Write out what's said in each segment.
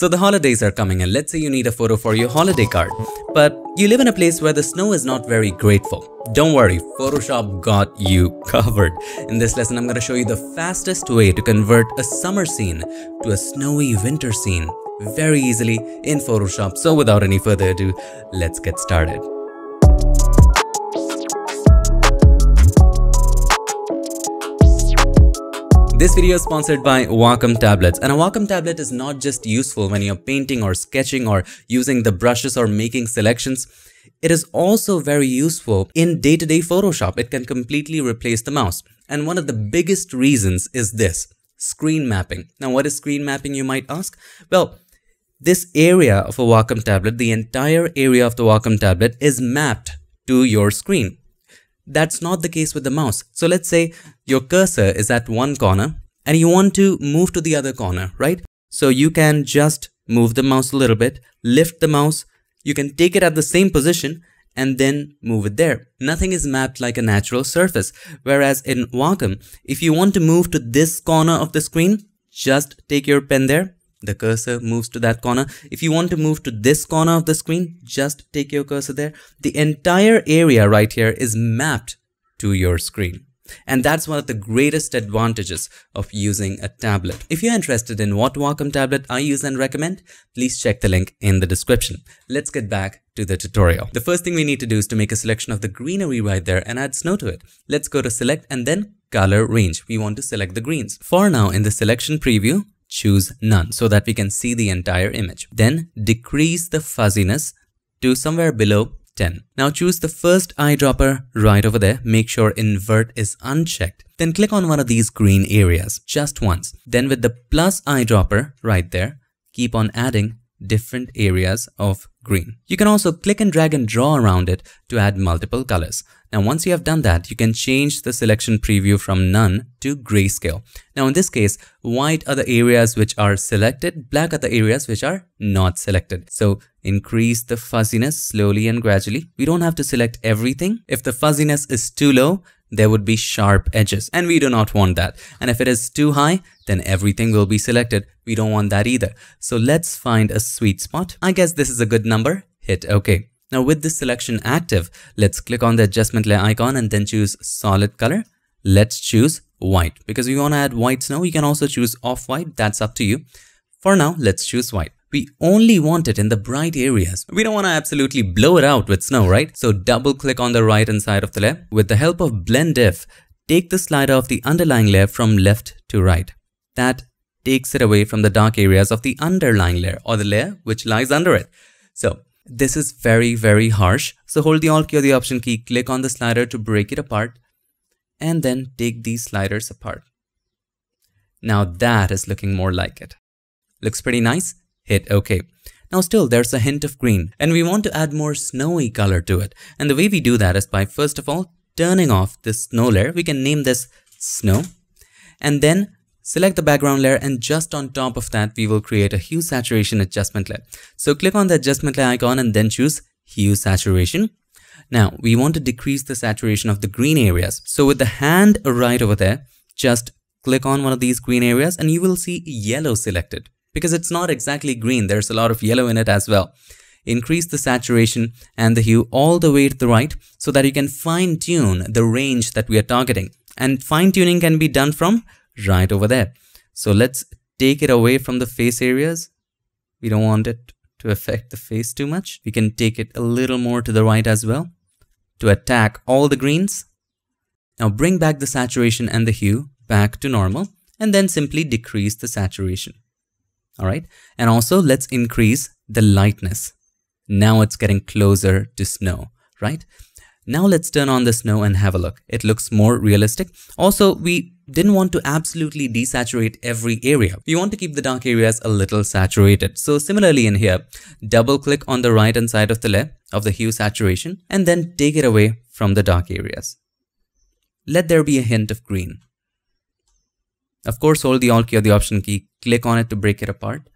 So the holidays are coming and let's say you need a photo for your holiday card. But you live in a place where the snow is not very grateful. Don't worry, Photoshop got you covered. In this lesson, I'm going to show you the fastest way to convert a summer scene to a snowy winter scene very easily in Photoshop. So without any further ado, let's get started. This video is sponsored by Wacom tablets and a Wacom tablet is not just useful when you're painting or sketching or using the brushes or making selections. It is also very useful in day-to-day -day Photoshop. It can completely replace the mouse. And one of the biggest reasons is this, screen mapping. Now what is screen mapping you might ask? Well, this area of a Wacom tablet, the entire area of the Wacom tablet is mapped to your screen. That's not the case with the mouse. So let's say your cursor is at one corner and you want to move to the other corner, right? So you can just move the mouse a little bit, lift the mouse, you can take it at the same position and then move it there. Nothing is mapped like a natural surface. Whereas in Wacom, if you want to move to this corner of the screen, just take your pen there the cursor moves to that corner. If you want to move to this corner of the screen, just take your cursor there. The entire area right here is mapped to your screen. And that's one of the greatest advantages of using a tablet. If you're interested in what Wacom tablet I use and recommend, please check the link in the description. Let's get back to the tutorial. The first thing we need to do is to make a selection of the greenery right there and add snow to it. Let's go to select and then color range. We want to select the greens. For now in the selection preview, choose none so that we can see the entire image. Then decrease the fuzziness to somewhere below 10. Now choose the first eyedropper right over there. Make sure invert is unchecked. Then click on one of these green areas just once. Then with the plus eyedropper right there, keep on adding different areas of green. You can also click and drag and draw around it to add multiple colors. Now, once you have done that, you can change the selection preview from none to grayscale. Now, in this case, white are the areas which are selected, black are the areas which are not selected. So increase the fuzziness slowly and gradually. We don't have to select everything. If the fuzziness is too low, there would be sharp edges and we do not want that. And if it is too high, then everything will be selected. We don't want that either. So let's find a sweet spot. I guess this is a good number. Hit OK. Now with this selection active, let's click on the adjustment layer icon and then choose solid color. Let's choose white because we want to add white snow. You can also choose off white. That's up to you. For now, let's choose white. We only want it in the bright areas. We don't want to absolutely blow it out with snow, right? So double click on the right hand side of the layer. With the help of blend if, take the slider of the underlying layer from left to right. That takes it away from the dark areas of the underlying layer or the layer which lies under it. So this is very, very harsh. So hold the Alt key or the Option key, click on the slider to break it apart, and then take these sliders apart. Now that is looking more like it. Looks pretty nice, hit OK. Now still there's a hint of green and we want to add more snowy color to it. And the way we do that is by first of all turning off this snow layer. We can name this snow and then Select the background layer and just on top of that, we will create a hue saturation adjustment layer. So click on the adjustment layer icon and then choose hue saturation. Now we want to decrease the saturation of the green areas. So with the hand right over there, just click on one of these green areas and you will see yellow selected because it's not exactly green. There's a lot of yellow in it as well. Increase the saturation and the hue all the way to the right so that you can fine tune the range that we are targeting. And fine tuning can be done from right over there. So let's take it away from the face areas. We don't want it to affect the face too much. We can take it a little more to the right as well to attack all the greens. Now bring back the saturation and the hue back to normal and then simply decrease the saturation. All right. And also let's increase the lightness. Now it's getting closer to snow, right? Now let's turn on the snow and have a look. It looks more realistic. Also, we didn't want to absolutely desaturate every area. We want to keep the dark areas a little saturated. So similarly in here, double click on the right hand side of the layer of the hue saturation and then take it away from the dark areas. Let there be a hint of green. Of course, hold the Alt key or the Option key, click on it to break it apart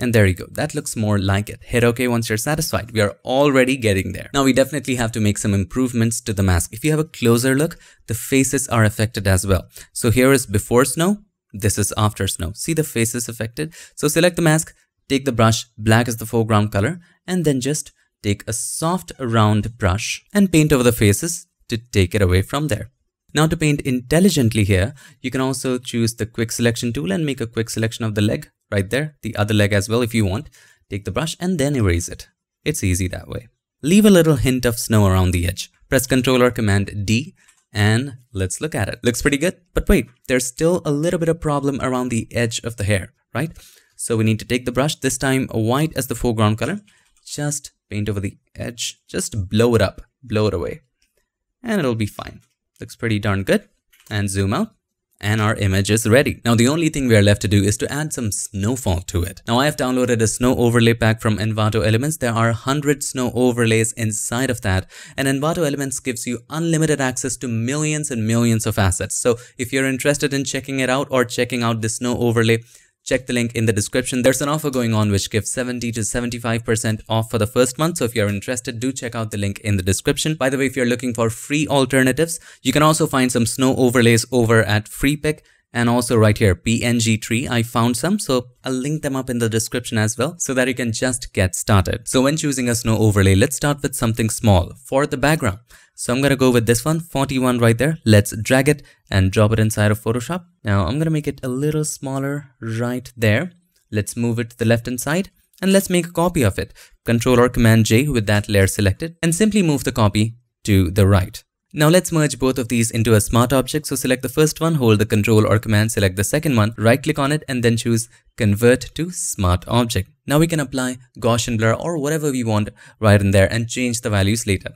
and there you go, that looks more like it. Hit OK once you're satisfied, we are already getting there. Now we definitely have to make some improvements to the mask. If you have a closer look, the faces are affected as well. So here is before snow, this is after snow. See the faces affected? So select the mask, take the brush, black is the foreground color, and then just take a soft round brush and paint over the faces to take it away from there. Now to paint intelligently here, you can also choose the quick selection tool and make a quick selection of the leg right there, the other leg as well if you want. Take the brush and then erase it. It's easy that way. Leave a little hint of snow around the edge. Press Ctrl or Command D and let's look at it. Looks pretty good, but wait, there's still a little bit of problem around the edge of the hair, right? So we need to take the brush, this time white as the foreground color, just paint over the edge, just blow it up, blow it away, and it'll be fine. Looks pretty darn good. And zoom out and our image is ready. Now the only thing we are left to do is to add some snowfall to it. Now I have downloaded a snow overlay pack from Envato Elements. There are 100 snow overlays inside of that and Envato Elements gives you unlimited access to millions and millions of assets. So if you're interested in checking it out or checking out the snow overlay, check the link in the description. There's an offer going on which gives 70 to 75% off for the first month. So if you're interested, do check out the link in the description. By the way, if you're looking for free alternatives, you can also find some snow overlays over at FreePick and also right here png tree i found some so i'll link them up in the description as well so that you can just get started so when choosing a snow overlay let's start with something small for the background so I'm going to go with this one, 41 right there. Let's drag it and drop it inside of Photoshop. Now I'm going to make it a little smaller right there. Let's move it to the left hand side and let's make a copy of it. Control or Command J with that layer selected and simply move the copy to the right. Now let's merge both of these into a smart object. So select the first one, hold the control or command, select the second one, right click on it and then choose convert to smart object. Now we can apply Gaussian blur or whatever we want right in there and change the values later.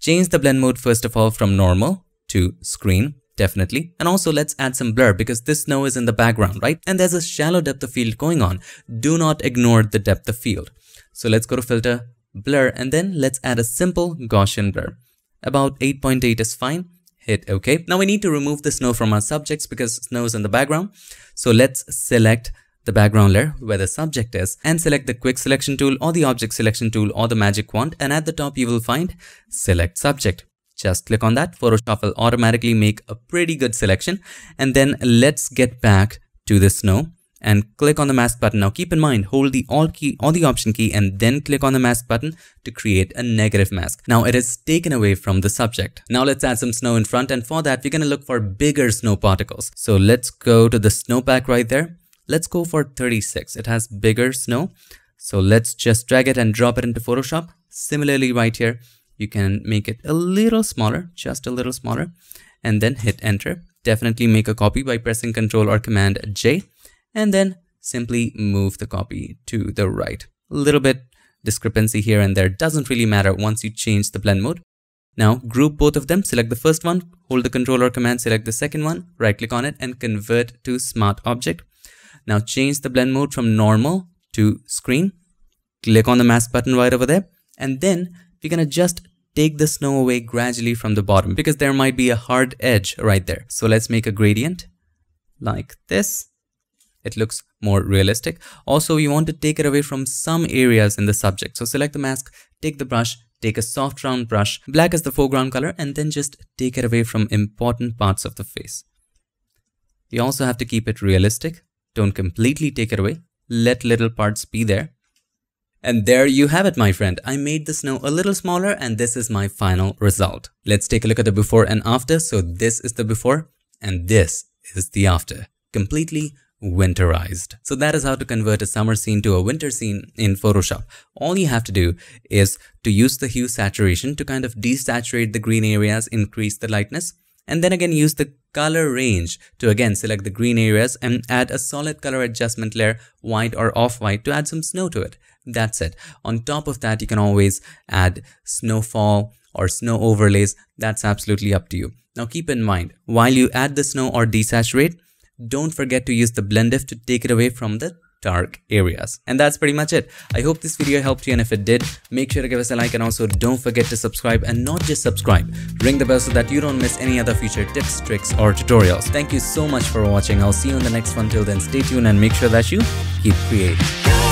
Change the blend mode first of all from normal to screen, definitely. And also let's add some blur because this snow is in the background, right? And there's a shallow depth of field going on. Do not ignore the depth of field. So let's go to filter, blur, and then let's add a simple Gaussian blur. About 8.8 .8 is fine. Hit OK. Now we need to remove the snow from our subjects because snow is in the background. So let's select the background layer where the subject is and select the quick selection tool or the object selection tool or the magic wand and at the top you will find select subject. Just click on that, Photoshop will automatically make a pretty good selection and then let's get back to the snow and click on the mask button. Now keep in mind, hold the alt key or the option key and then click on the mask button to create a negative mask. Now it is taken away from the subject. Now let's add some snow in front and for that we're gonna look for bigger snow particles. So let's go to the snowpack right there Let's go for 36. It has bigger snow. So let's just drag it and drop it into Photoshop. Similarly right here, you can make it a little smaller, just a little smaller, and then hit enter. Definitely make a copy by pressing Ctrl or Command J, and then simply move the copy to the right. A little bit discrepancy here and there doesn't really matter once you change the blend mode. Now group both of them, select the first one, hold the Control or Command, select the second one, right click on it and convert to Smart Object. Now change the blend mode from normal to screen. Click on the mask button right over there. And then we can just take the snow away gradually from the bottom because there might be a hard edge right there. So let's make a gradient like this. It looks more realistic. Also, you want to take it away from some areas in the subject. So select the mask, take the brush, take a soft round brush, black as the foreground color, and then just take it away from important parts of the face. You also have to keep it realistic. Don't completely take it away. Let little parts be there. And there you have it, my friend. I made the snow a little smaller and this is my final result. Let's take a look at the before and after. So this is the before and this is the after. Completely winterized. So that is how to convert a summer scene to a winter scene in Photoshop. All you have to do is to use the hue saturation to kind of desaturate the green areas, increase the lightness, and then again use the color range to again select the green areas and add a solid color adjustment layer white or off-white to add some snow to it. That's it. On top of that you can always add snowfall or snow overlays. That's absolutely up to you. Now keep in mind while you add the snow or desaturate don't forget to use the blend if to take it away from the dark areas. And that's pretty much it. I hope this video helped you and if it did, make sure to give us a like and also don't forget to subscribe and not just subscribe, ring the bell so that you don't miss any other future tips, tricks or tutorials. Thank you so much for watching. I'll see you in the next one. Till then, stay tuned and make sure that you keep creating.